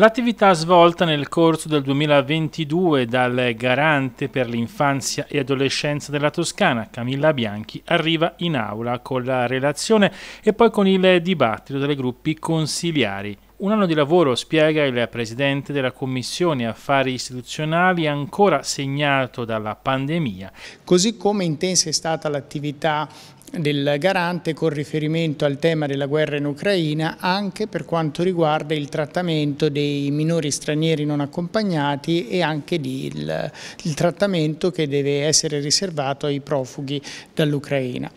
L'attività svolta nel corso del 2022 dal Garante per l'infanzia e adolescenza della Toscana, Camilla Bianchi, arriva in aula con la relazione e poi con il dibattito dei gruppi consiliari. Un anno di lavoro, spiega il presidente della Commissione Affari Istituzionali, ancora segnato dalla pandemia. Così come intensa è stata l'attività del garante con riferimento al tema della guerra in Ucraina anche per quanto riguarda il trattamento dei minori stranieri non accompagnati e anche il, il trattamento che deve essere riservato ai profughi dall'Ucraina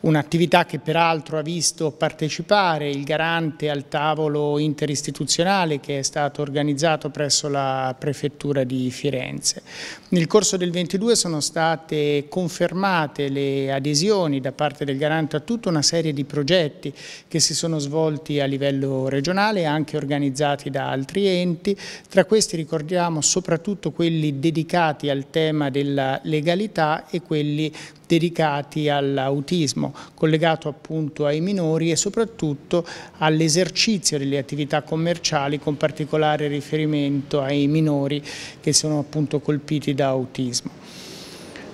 un'attività che peraltro ha visto partecipare il garante al tavolo interistituzionale che è stato organizzato presso la prefettura di Firenze. Nel corso del 22 sono state confermate le adesioni da parte del garante a tutta una serie di progetti che si sono svolti a livello regionale anche organizzati da altri enti, tra questi ricordiamo soprattutto quelli dedicati al tema della legalità e quelli dedicati all'autismo, collegato appunto ai minori e soprattutto all'esercizio delle attività commerciali con particolare riferimento ai minori che sono appunto colpiti da autismo.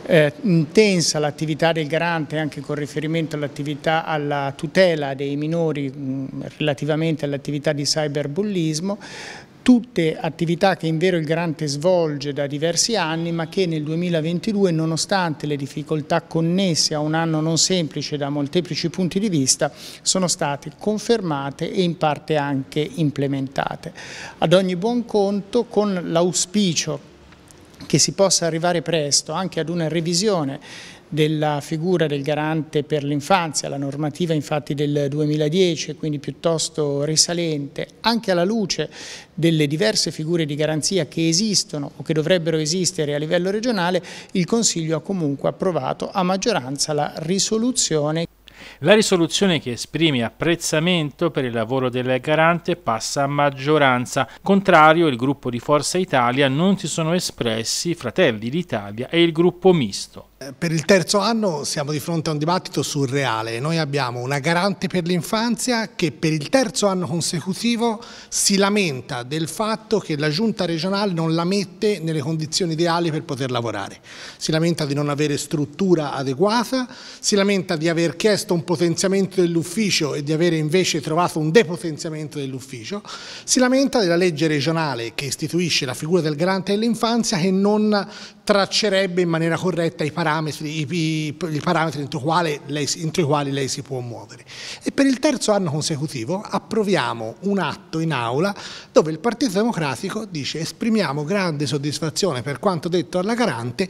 Eh, intensa l'attività del garante anche con riferimento all'attività alla tutela dei minori mh, mm, relativamente all'attività di cyberbullismo tutte attività che in vero il Garante svolge da diversi anni ma che nel 2022 nonostante le difficoltà connesse a un anno non semplice da molteplici punti di vista sono state confermate e in parte anche implementate. Ad ogni buon conto con l'auspicio che si possa arrivare presto anche ad una revisione della figura del garante per l'infanzia, la normativa infatti del 2010, quindi piuttosto risalente, anche alla luce delle diverse figure di garanzia che esistono o che dovrebbero esistere a livello regionale, il Consiglio ha comunque approvato a maggioranza la risoluzione. La risoluzione che esprime apprezzamento per il lavoro del garante passa a maggioranza. Contrario, il gruppo di Forza Italia non si sono espressi Fratelli d'Italia e il gruppo misto. Eh, per il terzo anno siamo di fronte a un dibattito surreale. Noi abbiamo una garante per l'infanzia che per il terzo anno consecutivo si lamenta del fatto che la giunta regionale non la mette nelle condizioni ideali per poter lavorare. Si lamenta di non avere struttura adeguata, si lamenta di aver chiesto un potenziamento dell'ufficio e di avere invece trovato un depotenziamento dell'ufficio, si lamenta della legge regionale che istituisce la figura del garante dell'infanzia che non traccerebbe in maniera corretta i parametri, i, i, i parametri entro, lei, entro, i quali lei si può muovere. E per il terzo anno consecutivo approviamo un atto in aula dove il Partito Democratico dice esprimiamo grande soddisfazione per quanto detto alla garante,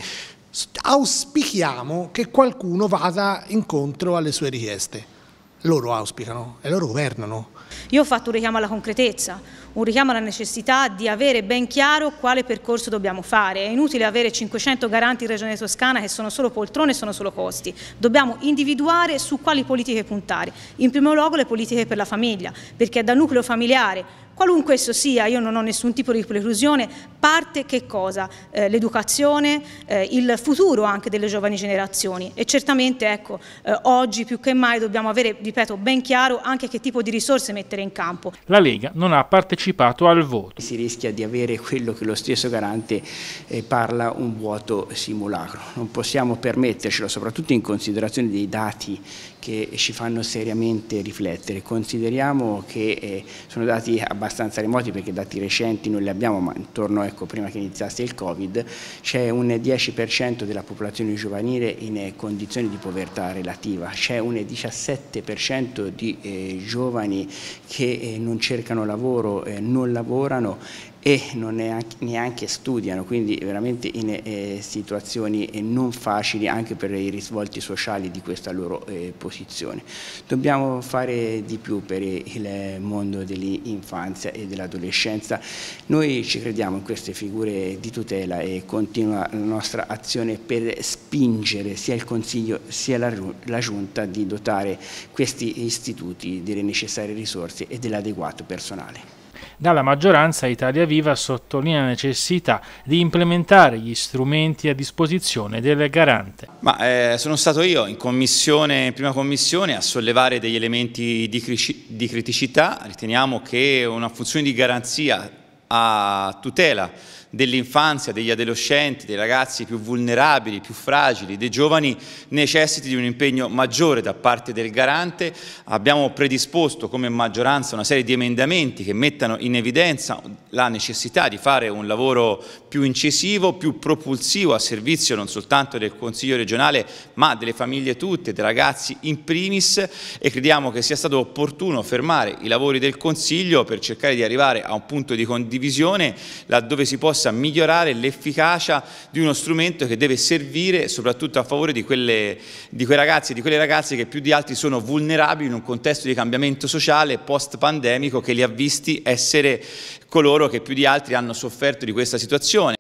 auspichiamo che qualcuno vada incontro alle sue richieste. Loro auspicano e loro governano. Io ho fatto un richiamo alla concretezza, un richiamo alla necessità di avere ben chiaro quale percorso dobbiamo fare. È inutile avere 500 garanti in Regione Toscana che sono solo poltrone, e sono solo costi. Dobbiamo individuare su quali politiche puntare. In primo luogo le politiche per la famiglia, perché dal nucleo familiare qualunque esso sia, io non ho nessun tipo di preclusione, parte che cosa? Eh, L'educazione, eh, il futuro anche delle giovani generazioni e certamente ecco, eh, oggi più che mai dobbiamo avere, ripeto, ben chiaro anche che tipo di risorse mettere in campo. La Lega non ha partecipato partecipato al voto. Si rischia di avere quello che lo stesso garante eh, parla un vuoto simulacro. Non possiamo permettercelo, soprattutto in considerazione dei dati che ci fanno seriamente riflettere. Consideriamo che eh, sono dati abbastanza remoti perché dati recenti non li abbiamo, ma intorno, ecco, prima che iniziasse il Covid, c'è un 10% della popolazione giovanile in eh, condizioni di povertà relativa, c'è un 17% di eh, giovani che eh, non cercano lavoro, eh, non lavorano e non neanche, neanche studiano, quindi veramente in eh, situazioni eh, non facili anche per i risvolti sociali di questa loro eh, posizione. Dobbiamo fare di più per il mondo dell'infanzia e dell'adolescenza. Noi ci crediamo in queste figure di tutela e continua la nostra azione per spingere sia il Consiglio sia la, la Giunta di dotare questi istituti delle necessarie risorse e dell'adeguato personale. Dalla maggioranza Italia Viva sottolinea la necessità di implementare gli strumenti a disposizione del garante. Ma, eh, sono stato io in, commissione, in prima commissione a sollevare degli elementi di, di criticità, riteniamo che una funzione di garanzia a tutela dell'infanzia, degli adolescenti, dei ragazzi più vulnerabili, più fragili, dei giovani, necessiti di un impegno maggiore da parte del garante. Abbiamo predisposto come maggioranza una serie di emendamenti che mettano in evidenza la necessità di fare un lavoro più incisivo, più propulsivo a servizio non soltanto del Consiglio regionale ma delle famiglie tutte, dei ragazzi in primis e crediamo che sia stato opportuno fermare i lavori del Consiglio per cercare di arrivare a un punto di condivisione laddove si possa possa migliorare l'efficacia di uno strumento che deve servire soprattutto a favore di, quelle, di quei ragazzi e di quelle ragazze che più di altri sono vulnerabili in un contesto di cambiamento sociale post-pandemico che li ha visti essere coloro che più di altri hanno sofferto di questa situazione.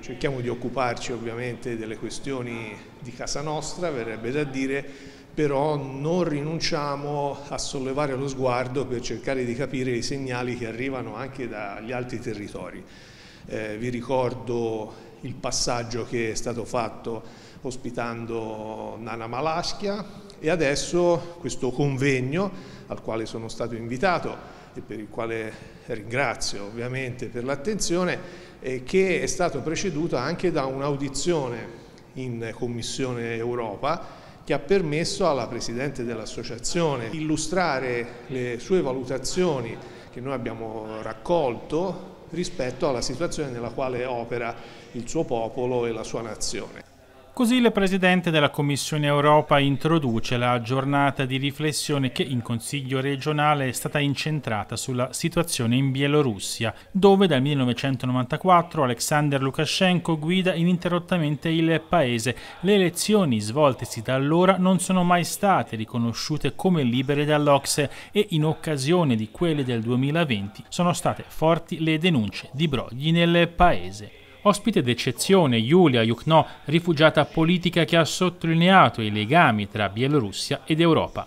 Cerchiamo di occuparci ovviamente delle questioni di casa nostra, verrebbe da dire, però non rinunciamo a sollevare lo sguardo per cercare di capire i segnali che arrivano anche dagli altri territori. Eh, vi ricordo il passaggio che è stato fatto ospitando Nana Malaschia e adesso questo convegno al quale sono stato invitato e per il quale ringrazio ovviamente per l'attenzione eh, che è stato preceduto anche da un'audizione in Commissione Europa che ha permesso alla Presidente dell'Associazione illustrare le sue valutazioni che noi abbiamo raccolto rispetto alla situazione nella quale opera il suo popolo e la sua nazione. Così il Presidente della Commissione Europa introduce la giornata di riflessione che in Consiglio regionale è stata incentrata sulla situazione in Bielorussia, dove dal 1994 Alexander Lukashenko guida ininterrottamente il paese. Le elezioni svoltesi da allora non sono mai state riconosciute come libere dall'Ocse e in occasione di quelle del 2020 sono state forti le denunce di brogli nel paese. Ospite d'eccezione Yulia Yukno, rifugiata politica che ha sottolineato i legami tra Bielorussia ed Europa.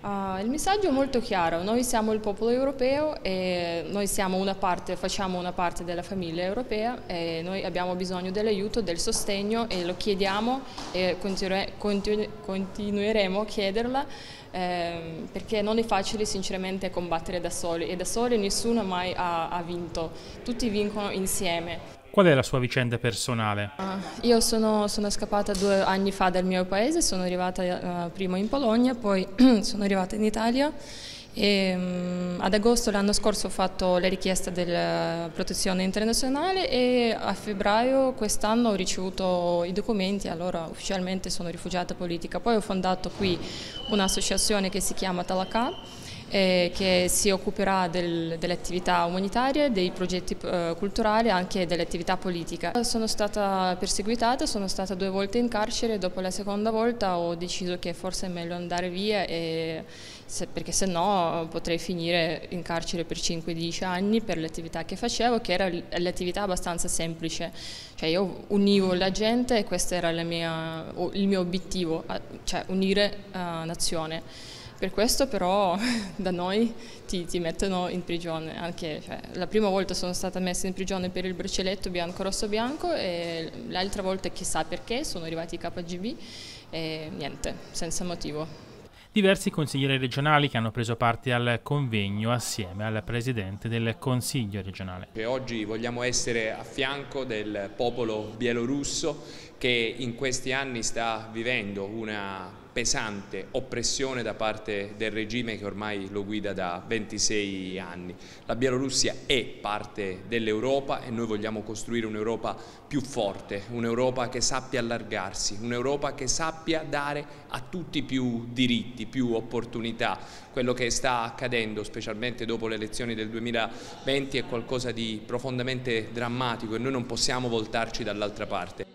Uh, il messaggio è molto chiaro, noi siamo il popolo europeo e noi una parte, facciamo una parte della famiglia europea e noi abbiamo bisogno dell'aiuto, del sostegno e lo chiediamo e continu continu continueremo a chiederla ehm, perché non è facile sinceramente combattere da soli e da soli nessuno mai ha, ha vinto, tutti vincono insieme. Qual è la sua vicenda personale? Uh, io sono, sono, scappata due anni fa dal mio paese, sono arrivata uh, prima in Polonia, poi sono arrivata in Italia e, ehm, ad agosto l'anno scorso ho fatto la richiesta della protezione internazionale e a febbraio quest'anno ho ricevuto i documenti, allora ufficialmente sono rifugiata politica. Poi ho fondato qui un'associazione che si chiama Talakà eh, che si occuperà del, delle attività umanitarie, dei progetti eh, culturali e anche delle attività politiche. Sono stata perseguitata, sono stata due volte in carcere, dopo la seconda volta ho deciso che forse è meglio andare via e, se, perché se no potrei finire in carcere per 5-10 anni per l'attività che facevo, che era l'attività abbastanza semplice, cioè io univo la gente e questo era mia, il mio obiettivo, cioè unire uh, nazione. Per questo però da noi ti, ti mettono in prigione, anche, cioè, la prima volta sono stata messa in prigione per il braccialetto bianco-rosso-bianco e l'altra volta chissà perché sono arrivati i KGB e niente, senza motivo diversi consiglieri regionali che hanno preso parte al convegno assieme al Presidente del Consiglio regionale. Oggi vogliamo essere a fianco del popolo bielorusso che in questi anni sta vivendo una pesante oppressione da parte del regime che ormai lo guida da 26 anni. La Bielorussia è parte dell'Europa e noi vogliamo costruire un'Europa più forte, un'Europa che sappia allargarsi, un'Europa che sappia dare a tutti più diritti, più opportunità. Quello che sta accadendo, specialmente dopo le elezioni del 2020, è qualcosa di profondamente drammatico e noi non possiamo voltarci dall'altra parte.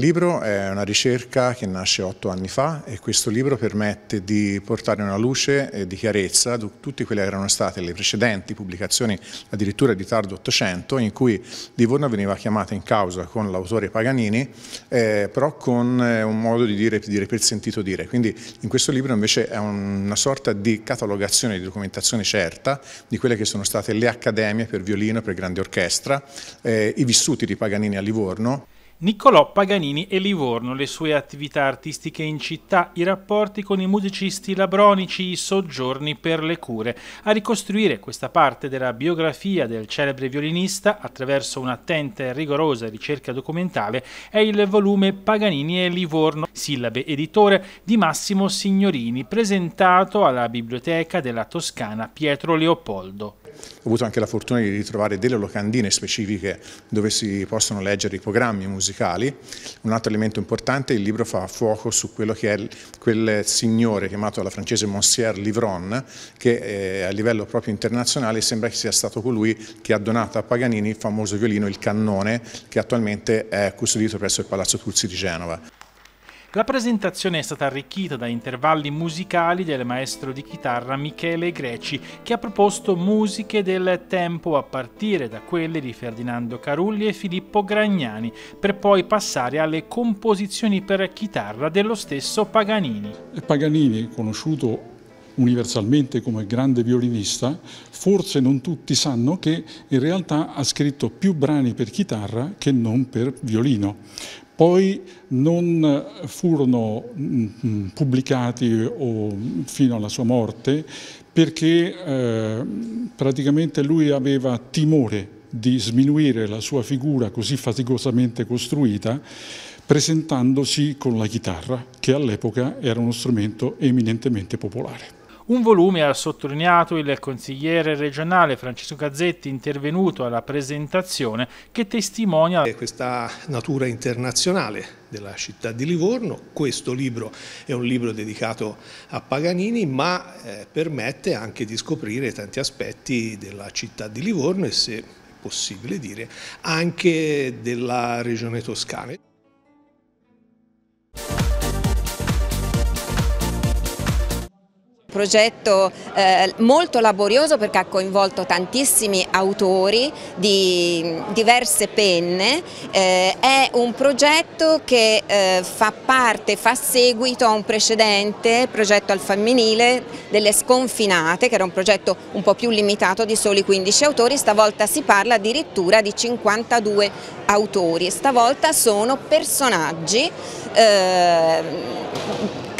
Il libro è una ricerca che nasce otto anni fa e questo libro permette di portare una luce e di chiarezza su tutte quelle che erano state le precedenti pubblicazioni addirittura di tardo Ottocento in cui Livorno veniva chiamata in causa con l'autore Paganini eh, però con eh, un modo di dire, di dire per sentito dire. Quindi in questo libro invece è una sorta di catalogazione di documentazione certa di quelle che sono state le accademie per violino, per grande orchestra, eh, i vissuti di Paganini a Livorno. Niccolò Paganini e Livorno, le sue attività artistiche in città, i rapporti con i musicisti labronici, i soggiorni per le cure. A ricostruire questa parte della biografia del celebre violinista attraverso un'attenta e rigorosa ricerca documentale è il volume Paganini e Livorno, sillabe editore di Massimo Signorini, presentato alla Biblioteca della Toscana Pietro Leopoldo ho avuto anche la fortuna di ritrovare delle locandine specifiche dove si possono leggere i programmi musicali. Un altro elemento importante, il libro fa fuoco su quello che è quel signore chiamato alla francese Monsieur Livron, che eh, a livello proprio internazionale sembra che sia stato colui che ha donato a Paganini il famoso violino, il cannone, che attualmente è custodito presso il Palazzo Tuzzi di Genova. La presentazione è stata arricchita da intervalli musicali del maestro di chitarra Michele Greci, che ha proposto musiche del tempo a partire da quelle di Ferdinando Carulli e Filippo Gragnani, per poi passare alle composizioni per chitarra dello stesso Paganini. Paganini, conosciuto universalmente come grande violinista, forse non tutti sanno che in realtà ha scritto più brani per chitarra che non per violino, poi non furono mm, mm, pubblicati fino alla sua morte perché eh, praticamente lui aveva timore di sminuire la sua figura così faticosamente costruita presentandosi con la chitarra, che all'epoca era uno strumento eminentemente popolare. Un volume ha sottolineato il consigliere regionale Francesco Gazzetti intervenuto alla presentazione che testimonia questa natura internazionale della città di Livorno. Questo libro è un libro dedicato a Paganini ma eh, permette anche di scoprire tanti aspetti della città di Livorno e se possibile dire anche della regione toscana. progetto eh, molto laborioso perché ha coinvolto tantissimi autori di diverse penne, eh, è un progetto che eh, fa parte, fa seguito a un precedente progetto al femminile delle sconfinate che era un progetto un po' più limitato di soli 15 autori, stavolta si parla addirittura di 52 autori, stavolta sono personaggi eh,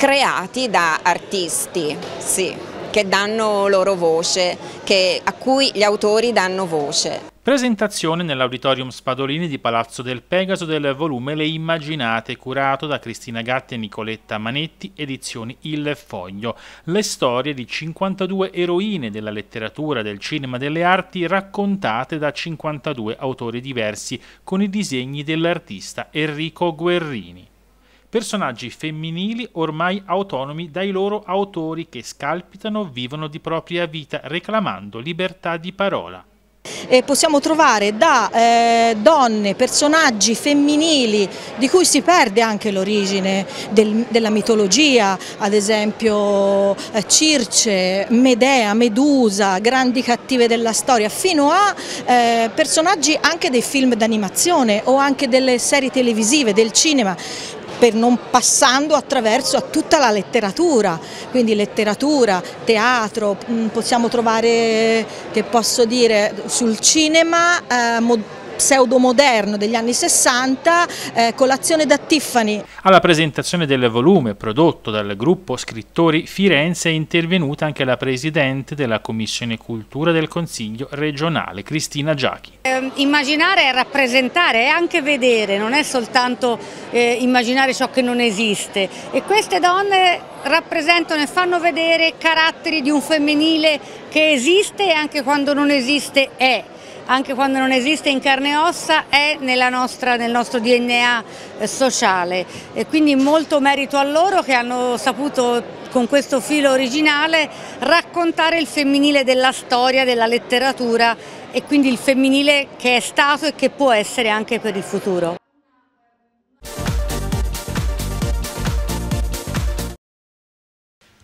creati da artisti, sì, che danno loro voce, che, a cui gli autori danno voce. Presentazione nell'Auditorium Spadolini di Palazzo del Pegaso del volume Le Immaginate, curato da Cristina Gatti e Nicoletta Manetti, edizioni Il Foglio. Le storie di 52 eroine della letteratura, del cinema, e delle arti, raccontate da 52 autori diversi, con i disegni dell'artista Enrico Guerrini personaggi femminili ormai autonomi dai loro autori che scalpitano, vivono di propria vita, reclamando libertà di parola. E possiamo trovare da eh, donne, personaggi femminili di cui si perde anche l'origine del, della mitologia, ad esempio eh, Circe, Medea, Medusa, grandi cattive della storia, fino a eh, personaggi anche dei film d'animazione o anche delle serie televisive, del cinema per non passando attraverso a tutta la letteratura, quindi letteratura, teatro, mm, possiamo trovare, che posso dire, sul cinema, eh, pseudomoderno degli anni 60, eh, colazione da Tiffany. Alla presentazione del volume prodotto dal gruppo Scrittori Firenze è intervenuta anche la Presidente della Commissione Cultura del Consiglio regionale, Cristina Giachi. Eh, immaginare è rappresentare, è anche vedere, non è soltanto eh, immaginare ciò che non esiste e queste donne rappresentano e fanno vedere caratteri di un femminile che esiste e anche quando non esiste è anche quando non esiste in carne e ossa, è nostra, nel nostro DNA eh, sociale. E quindi molto merito a loro che hanno saputo con questo filo originale raccontare il femminile della storia, della letteratura e quindi il femminile che è stato e che può essere anche per il futuro.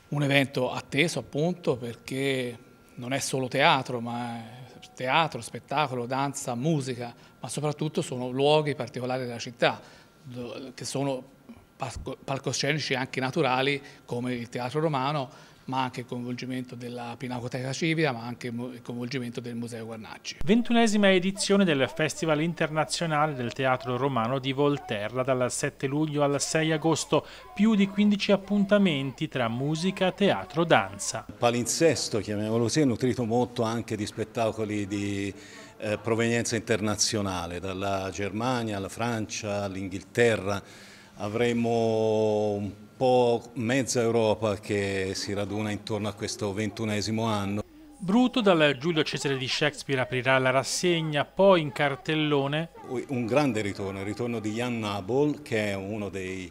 Un evento atteso appunto perché non è solo teatro ma teatro, spettacolo, danza, musica, ma soprattutto sono luoghi particolari della città, che sono palcoscenici anche naturali come il teatro romano ma anche il coinvolgimento della Pinacoteca Civica, ma anche il coinvolgimento del Museo Guarnacci. Ventunesima edizione del Festival Internazionale del Teatro Romano di Volterra dal 7 luglio al 6 agosto, più di 15 appuntamenti tra musica, teatro, danza. Palinsesto, chiamiamolo così, è nutrito molto anche di spettacoli di eh, provenienza internazionale, dalla Germania alla Francia all'Inghilterra, avremo un po' mezza Europa che si raduna intorno a questo ventunesimo anno. Bruto dal Giulio Cesare di Shakespeare aprirà la rassegna, poi in cartellone. Un grande ritorno, il ritorno di Jan Nabol, che è uno dei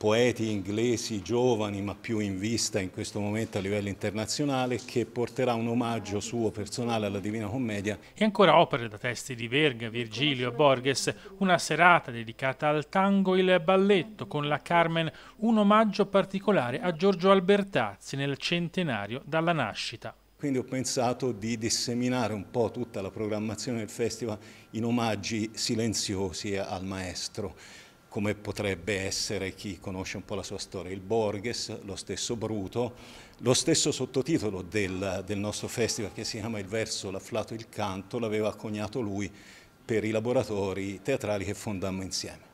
poeti inglesi giovani ma più in vista in questo momento a livello internazionale che porterà un omaggio suo personale alla Divina Commedia. E ancora opere da testi di Verga, Virgilio e Borges, una serata dedicata al tango Il Balletto con la Carmen, un omaggio particolare a Giorgio Albertazzi nel centenario dalla nascita. Quindi ho pensato di disseminare un po' tutta la programmazione del festival in omaggi silenziosi al maestro come potrebbe essere chi conosce un po' la sua storia, il Borges, lo stesso Bruto, lo stesso sottotitolo del, del nostro festival che si chiama Il verso, l'afflato, il canto, l'aveva coniato lui per i laboratori teatrali che fondammo insieme.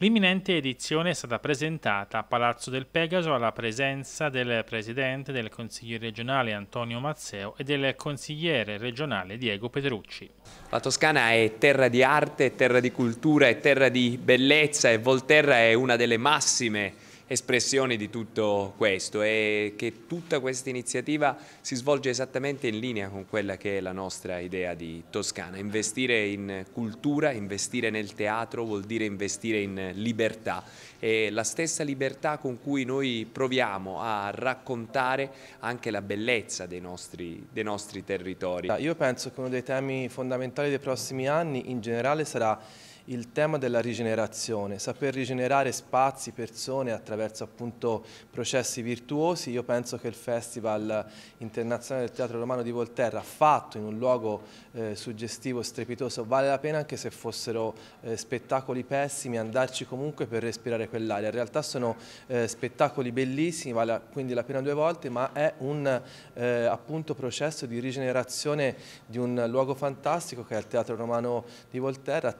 L'imminente edizione è stata presentata a Palazzo del Pegaso alla presenza del Presidente del Consiglio regionale Antonio Mazzeo e del consigliere regionale Diego Petrucci. La Toscana è terra di arte, terra di cultura, è terra di bellezza e Volterra è una delle massime espressione di tutto questo e che tutta questa iniziativa si svolge esattamente in linea con quella che è la nostra idea di Toscana. Investire in cultura, investire nel teatro vuol dire investire in libertà e la stessa libertà con cui noi proviamo a raccontare anche la bellezza dei nostri, dei nostri territori. Io penso che uno dei temi fondamentali dei prossimi anni in generale sarà il tema della rigenerazione, saper rigenerare spazi, persone attraverso appunto processi virtuosi. Io penso che il Festival Internazionale del Teatro Romano di Volterra, fatto in un luogo eh, suggestivo, strepitoso, vale la pena anche se fossero eh, spettacoli pessimi, andarci comunque per respirare quell'aria. In realtà sono eh, spettacoli bellissimi, vale quindi la pena due volte, ma è un eh, appunto processo di rigenerazione di un luogo fantastico che è il Teatro Romano di Volterra.